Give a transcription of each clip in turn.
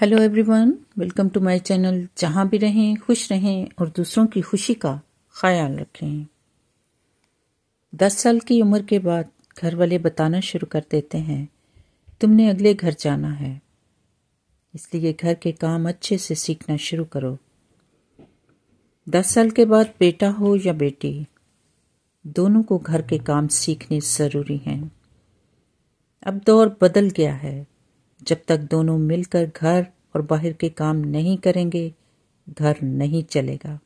hello everyone welcome to my channel जहाँ भी रहें खुश रहें और दूसरों की खुशी का ख्याल रखें दस साल की उम्र के बाद घर वाले बताना शुरू कर देते हैं तुमने अगले घर जाना है इसलिए घर के काम अच्छे से सीखना शुरू करो दस साल के बाद बेटा हो या बेटी दोनों को घर के काम सीखने ज़रूरी हैं अब दौर बदल गया है जब तक दोनों मिलकर घर और बाहर के काम नहीं करेंगे घर नहीं चलेगा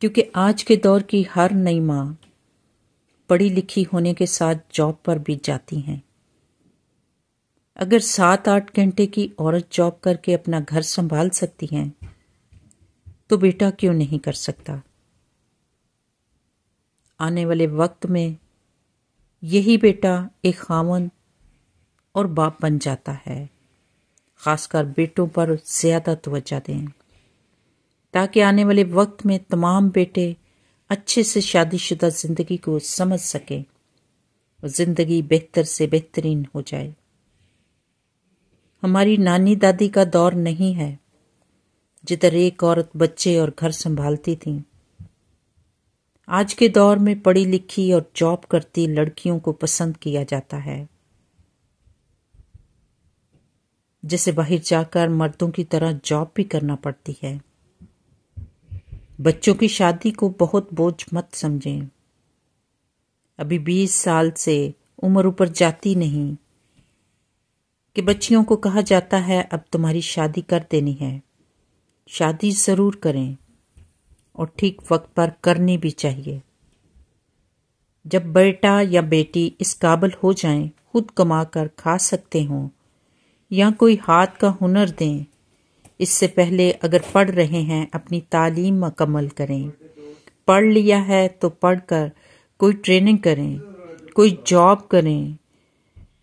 क्योंकि आज के दौर की हर नई माँ पढ़ी लिखी होने के साथ जॉब पर भी जाती हैं अगर सात आठ घंटे की औरत जॉब करके अपना घर संभाल सकती हैं तो बेटा क्यों नहीं कर सकता आने वाले वक्त में यही बेटा एक खामन और बाप बन जाता है खासकर बेटों पर ज़्यादा तवज्जा दें ताकि आने वाले वक्त में तमाम बेटे अच्छे से शादीशुदा ज़िंदगी को समझ सकें और ज़िंदगी बेहतर से बेहतरीन हो जाए हमारी नानी दादी का दौर नहीं है जिधर एक औरत बच्चे और घर संभालती थी आज के दौर में पढ़ी लिखी और जॉब करती लड़कियों को पसंद किया जाता है जिसे बाहर जाकर मर्दों की तरह जॉब भी करना पड़ती है बच्चों की शादी को बहुत बोझ मत समझें अभी बीस साल से उम्र ऊपर जाती नहीं कि बच्चियों को कहा जाता है अब तुम्हारी शादी कर देनी है शादी ज़रूर करें और ठीक वक्त पर करनी भी चाहिए जब बेटा या बेटी इस काबल हो जाएं, खुद कमा कर खा सकते हों या कोई हाथ का हुनर दें इससे पहले अगर पढ़ रहे हैं अपनी तालीम मकमल करें पढ़ लिया है तो पढ़कर कोई ट्रेनिंग करें कोई जॉब करें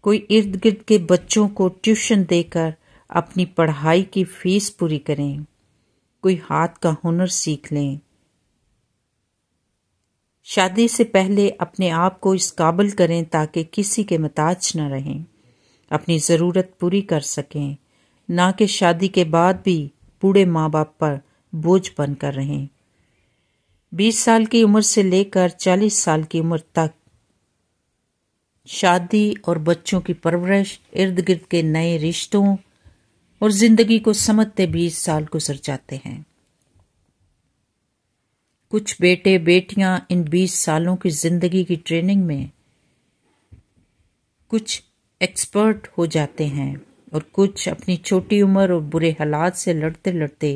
कोई इर्द गिर्द के बच्चों को ट्यूशन देकर अपनी पढ़ाई की फीस पूरी करें कोई हाथ का हुनर सीख लें शादी से पहले अपने आप को इस काबिल करें ताकि किसी के मताज न रहें अपनी ज़रूरत पूरी कर सकें ना कि शादी के बाद भी बूढ़े माँ बाप पर बोझ कर रहें बीस साल की उम्र से लेकर चालीस साल की उम्र तक शादी और बच्चों की परवरिश इर्द गिर्द के नए रिश्तों और जिंदगी को समझते बीस साल गुजर जाते हैं कुछ बेटे बेटियां इन बीस सालों की जिंदगी की ट्रेनिंग में कुछ एक्सपर्ट हो जाते हैं और कुछ अपनी छोटी उम्र और बुरे हालात से लड़ते लड़ते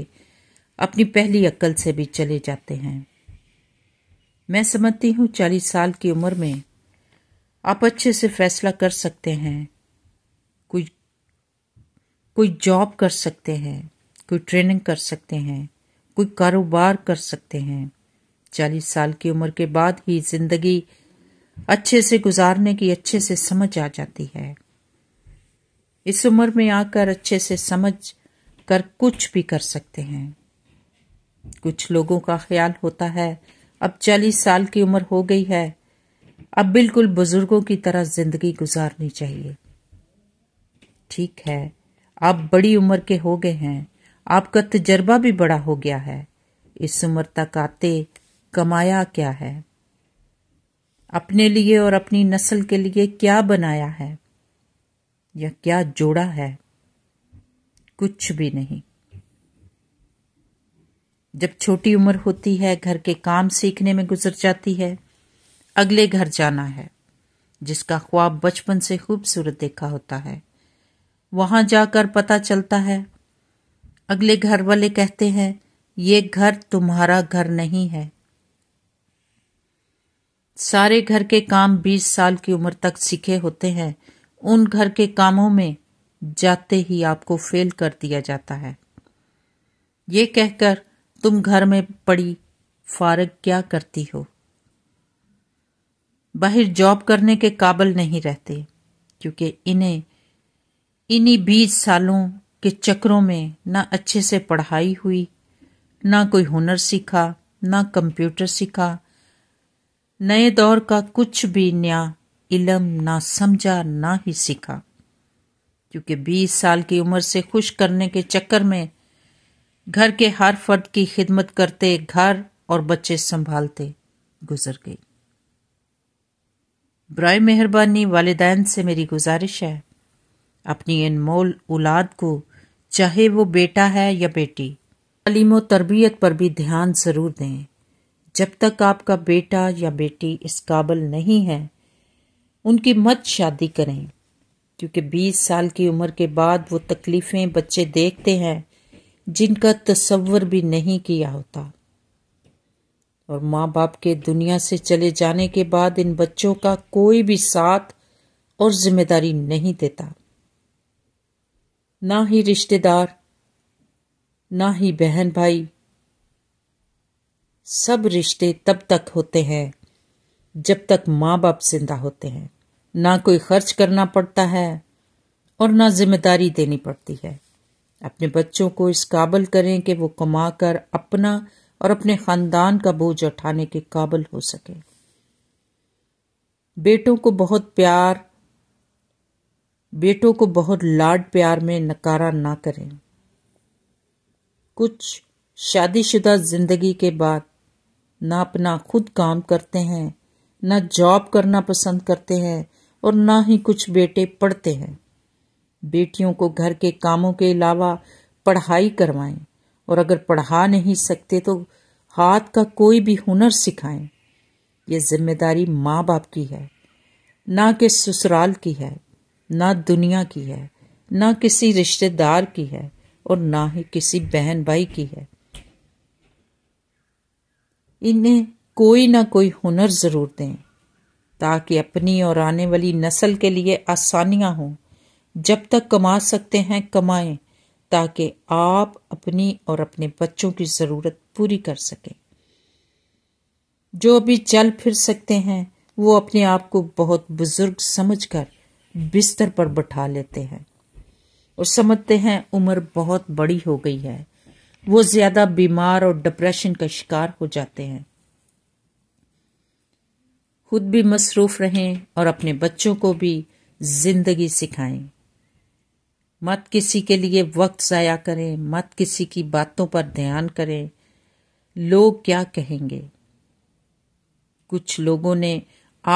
अपनी पहली अक्ल से भी चले जाते हैं मैं समझती हूँ चालीस साल की उम्र में आप अच्छे से फैसला कर सकते हैं कोई कोई जॉब कर सकते हैं कोई ट्रेनिंग कर सकते हैं कोई कारोबार कर सकते हैं चालीस साल की उम्र के बाद ही जिंदगी अच्छे से गुजारने की अच्छे से समझ आ जाती है इस उम्र में आकर अच्छे से समझ कर कुछ भी कर सकते हैं कुछ लोगों का ख्याल होता है अब चालीस साल की उम्र हो गई है अब बिल्कुल बुजुर्गों की तरह जिंदगी गुजारनी चाहिए ठीक है आप बड़ी उम्र के हो गए हैं आपका तजर्बा भी बड़ा हो गया है इस उम्र तक आते कमाया क्या है अपने लिए और अपनी नस्ल के लिए क्या बनाया है या क्या जोड़ा है कुछ भी नहीं जब छोटी उम्र होती है घर के काम सीखने में गुजर जाती है अगले घर जाना है जिसका ख्वाब बचपन से खूबसूरत देखा होता है वहां जाकर पता चलता है अगले घर वाले कहते हैं ये घर तुम्हारा घर नहीं है सारे घर के काम बीस साल की उम्र तक सीखे होते हैं उन घर के कामों में जाते ही आपको फेल कर दिया जाता है ये कहकर तुम घर में पड़ी फारग क्या करती हो बाहर जॉब करने के काबल नहीं रहते क्योंकि इन्हें इन्हीं बीस सालों के चक्रों में ना अच्छे से पढ़ाई हुई ना कोई हुनर सीखा ना कंप्यूटर सीखा नए दौर का कुछ भी नया इलम ना समझा ना ही सीखा क्योंकि 20 साल की उम्र से खुश करने के चक्कर में घर के हर फर्द की खिदमत करते घर और बच्चे संभालते गुजर गई ब्राय मेहरबानी वालदान से मेरी गुजारिश है अपनी मोल औलाद को चाहे वो बेटा है या बेटी तलीम व तरबियत पर भी ध्यान ज़रूर दें जब तक आपका बेटा या बेटी इस काबिल नहीं है उनकी मत शादी करें क्योंकि 20 साल की उम्र के बाद वो तकलीफ़ें बच्चे देखते हैं जिनका तस्वर भी नहीं किया होता और माँ बाप के दुनिया से चले जाने के बाद इन बच्चों का कोई भी साथ और जिम्मेदारी नहीं देता ना ही रिश्तेदार ना ही बहन भाई सब रिश्ते तब तक होते हैं जब तक माँ बाप जिंदा होते हैं ना कोई खर्च करना पड़ता है और ना जिम्मेदारी देनी पड़ती है अपने बच्चों को इस काबल करें कि वो कमा कर अपना और अपने ख़ानदान का बोझ उठाने के काबल हो सके बेटों को बहुत प्यार बेटों को बहुत लाड प्यार में नकारा ना करें कुछ शादीशुदा ज़िंदगी के बाद ना अपना खुद काम करते हैं ना जॉब करना पसंद करते हैं और ना ही कुछ बेटे पढ़ते हैं बेटियों को घर के कामों के अलावा पढ़ाई करवाएं और अगर पढ़ा नहीं सकते तो हाथ का कोई भी हुनर सिखाएं ये जिम्मेदारी माँ बाप की है ना कि ससुराल की है ना दुनिया की है ना किसी रिश्तेदार की है और ना ही किसी बहन भाई की है इन्हें कोई ना कोई हुनर ज़रूर दें ताकि अपनी और आने वाली नस्ल के लिए आसानियाँ हों जब तक कमा सकते हैं कमाएं ताकि आप अपनी और अपने बच्चों की ज़रूरत पूरी कर सकें जो अभी चल फिर सकते हैं वो अपने आप को बहुत बुज़ुर्ग समझकर बिस्तर पर बैठा लेते हैं और समझते हैं उम्र बहुत बड़ी हो गई है वो ज्यादा बीमार और डिप्रेशन का शिकार हो जाते हैं खुद भी मसरूफ रहें और अपने बच्चों को भी जिंदगी सिखाएं मत किसी के लिए वक्त ज़ाया करें मत किसी की बातों पर ध्यान करें लोग क्या कहेंगे कुछ लोगों ने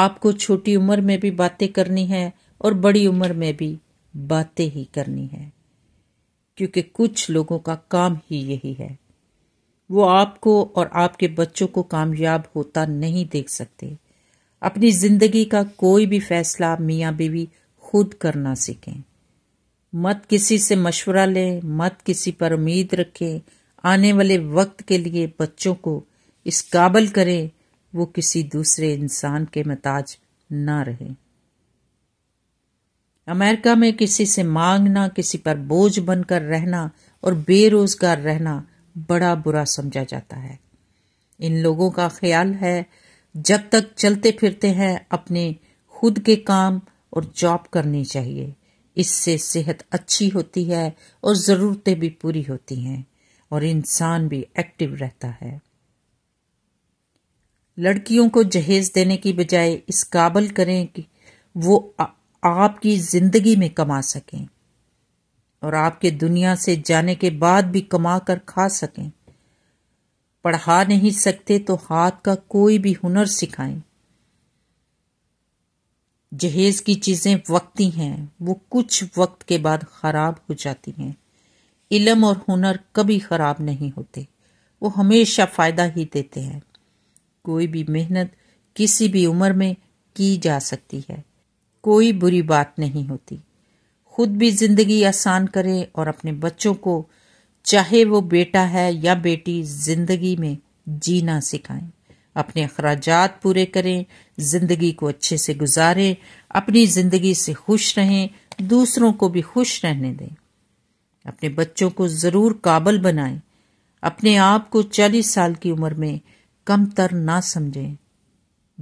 आपको छोटी उम्र में भी बातें करनी है और बड़ी उम्र में भी बातें ही करनी है क्योंकि कुछ लोगों का काम ही यही है वो आपको और आपके बच्चों को कामयाब होता नहीं देख सकते अपनी जिंदगी का कोई भी फैसला मियाँ बीवी खुद करना सीखें मत किसी से मशवरा लें मत किसी पर उम्मीद रखें आने वाले वक्त के लिए बच्चों को इस काबल करें वो किसी दूसरे इंसान के मताज ना रहें अमेरिका में किसी से मांगना किसी पर बोझ बनकर रहना और बेरोजगार रहना बड़ा बुरा समझा जाता है इन लोगों का ख्याल है जब तक चलते फिरते हैं अपने खुद के काम और जॉब करनी चाहिए इससे सेहत अच्छी होती है और ज़रूरतें भी पूरी होती हैं और इंसान भी एक्टिव रहता है लड़कियों को जहेज देने की बजाय इस काबल करें कि वो आपकी जिंदगी में कमा सकें और आपके दुनिया से जाने के बाद भी कमा कर खा सकें पढ़ा नहीं सकते तो हाथ का कोई भी हुनर सिखाएं जहेज की चीज़ें वक्ती हैं वो कुछ वक्त के बाद ख़राब हो जाती हैं इलम और हुनर कभी ख़राब नहीं होते वो हमेशा फ़ायदा ही देते हैं कोई भी मेहनत किसी भी उम्र में की जा सकती है कोई बुरी बात नहीं होती खुद भी ज़िंदगी आसान करें और अपने बच्चों को चाहे वो बेटा है या बेटी ज़िंदगी में जीना सिखाएं अपने अखराज पूरे करें ज़िंदगी को अच्छे से गुजारें अपनी ज़िंदगी से खुश रहें दूसरों को भी खुश रहने दें अपने बच्चों को ज़रूर काबल बनाएं अपने आप को चालीस साल की उम्र में कमतर ना समझें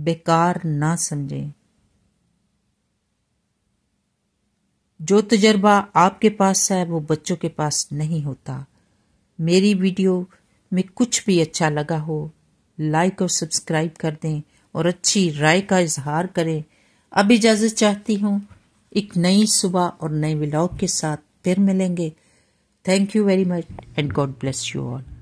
बेकार ना समझें जो तजर्बा आपके पास है वो बच्चों के पास नहीं होता मेरी वीडियो में कुछ भी अच्छा लगा हो लाइक और सब्सक्राइब कर दें और अच्छी राय का इजहार करें अब इजाज़त चाहती हूँ एक नई सुबह और नए व्लॉग के साथ फिर मिलेंगे thank you very much and God bless you all